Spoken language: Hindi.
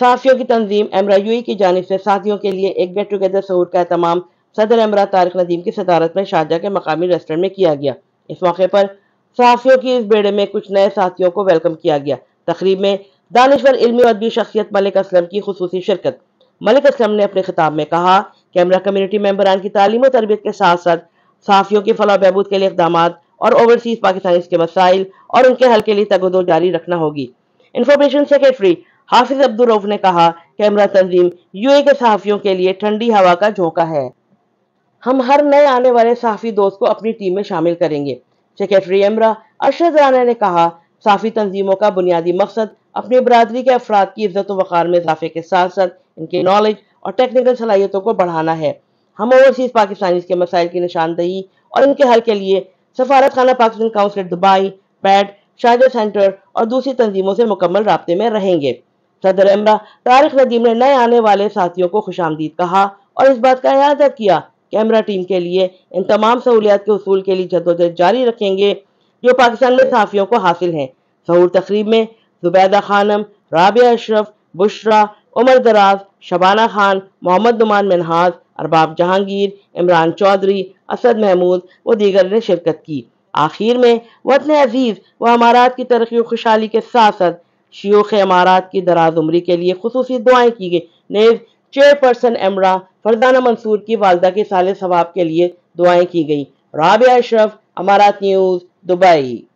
सहाफियों की तंजीम एमरा यू की जानब से साथियों के लिए एक गेट टुगेदर सहूर का अहतमाम सदर एमरा तारक नदीम की सदारत में शाहजहा के मकामी रेस्टोरेंट में किया गया इस मौके पर सहाफियों की इस बेड़े में कुछ नए साथियों को वेलकम किया गया तकरीब में दानश्वर इलमी अदबी शख्सियत मलिक असलम की खसूसी शिरकत मलिक असलम ने अपने खिताब में कहा कि एमरा कम्यूनिटी मेम्बरान की तालीम और तरबियत के साथ साथ साफियों की फलाह बहबूद के लिए इकदाम और ओवरसीज पाकिस्तानी के मसाइल और उनके हल के लिए तगदो जारी रखना होगी इंफॉर्मेशन सेक्रेटरी हाफिज अब्दुल रऊफ ने कहा कैमरा तंजीम यूए के सहाफियों के लिए ठंडी हवा का झोंका है हम हर नए आने वाले सहाफी दोस्त को अपनी टीम में शामिल करेंगे सेक्रेटरी एमरा अरशद राना ने कहा साफी तंजीमों का बुनियादी मकसद अपनी बरदरी के अफराद की इज्जत वक़ार में इजाफे के साथ साथ इनके नॉलेज और टेक्निकल सलाहियतों को बढ़ाना है हम ओवरसीज पाकिस्तानी के मसाइल की निशानदही और इनके हल के लिए सफारत खाना पाकिस्तान काउंसिल दुबई पैड शारजा सेंटर और दूसरी तंजीमों से मुकम्मल रबते में रहेंगे सदर एमरा तारिक नदीम ने नए आने वाले साथियों को खुश कहा और इस बात का अहादा किया कैमरा टीम के लिए इन तमाम सहूलियात के असूल के लिए जदोजहद जारी रखेंगे जो पाकिस्तान में साफियों को हासिल हैं सहूर तकरीब में जुबैदा खानम राबिया अशरफ बुशरा उमर दराज शबाना खान मोहम्मद नुमान मिनहाज अरबाब जहांगीर इमरान चौधरी असद महमूद व दीगर ने शिरकत की आखिर में वतन अजीज़ व अमारात की तरक्की खुशहाली के साथ साथ शयूख अमारात की दराज उमरी के लिए खसूस दुआएँ की गई नए चेयरपर्सन एमरा फरदाना मंसूर की वालदा के साल सवाब के लिए दुआएँ की गई राब अशरफ अमारात न्यूज़ दुबई